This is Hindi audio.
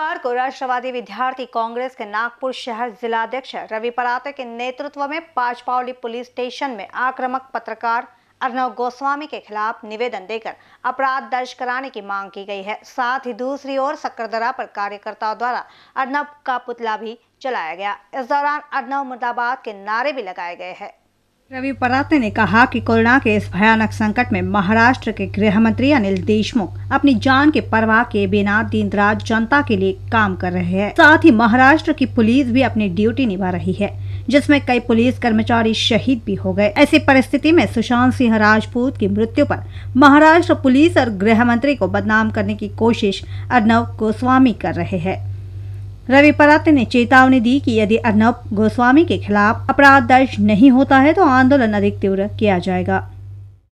रविवार को राष्ट्रवादी विद्यार्थी कांग्रेस के नागपुर शहर जिलाध्यक्ष रवि पराते के नेतृत्व में पाचपावली पुलिस स्टेशन में आक्रामक पत्रकार अर्नव गोस्वामी के खिलाफ निवेदन देकर अपराध दर्ज कराने की मांग की गई है साथ ही दूसरी ओर सक्करदरा पर कार्यकर्ताओं द्वारा अर्नब का पुतला भी चलाया गया इस दौरान अर्नव मुर्दाबाद के नारे भी लगाए गए हैं रवि पराते ने कहा कि कोरोना के इस भयानक संकट में महाराष्ट्र के गृह मंत्री अनिल देशमुख अपनी जान के परवाह के बिना दिन रात जनता के लिए काम कर रहे हैं साथ ही महाराष्ट्र की पुलिस भी अपनी ड्यूटी निभा रही है जिसमें कई पुलिस कर्मचारी शहीद भी हो गए ऐसी परिस्थिति में सुशांत सिंह राजपूत की मृत्यु पर महाराष्ट्र पुलिस और गृह मंत्री को बदनाम करने की कोशिश अर्नब गोस्वामी कर रहे हैं रवि परत ने चेतावनी दी कि यदि अर्नब गोस्वामी के खिलाफ अपराध दर्ज नहीं होता है तो आंदोलन अधिक तीव्र किया जाएगा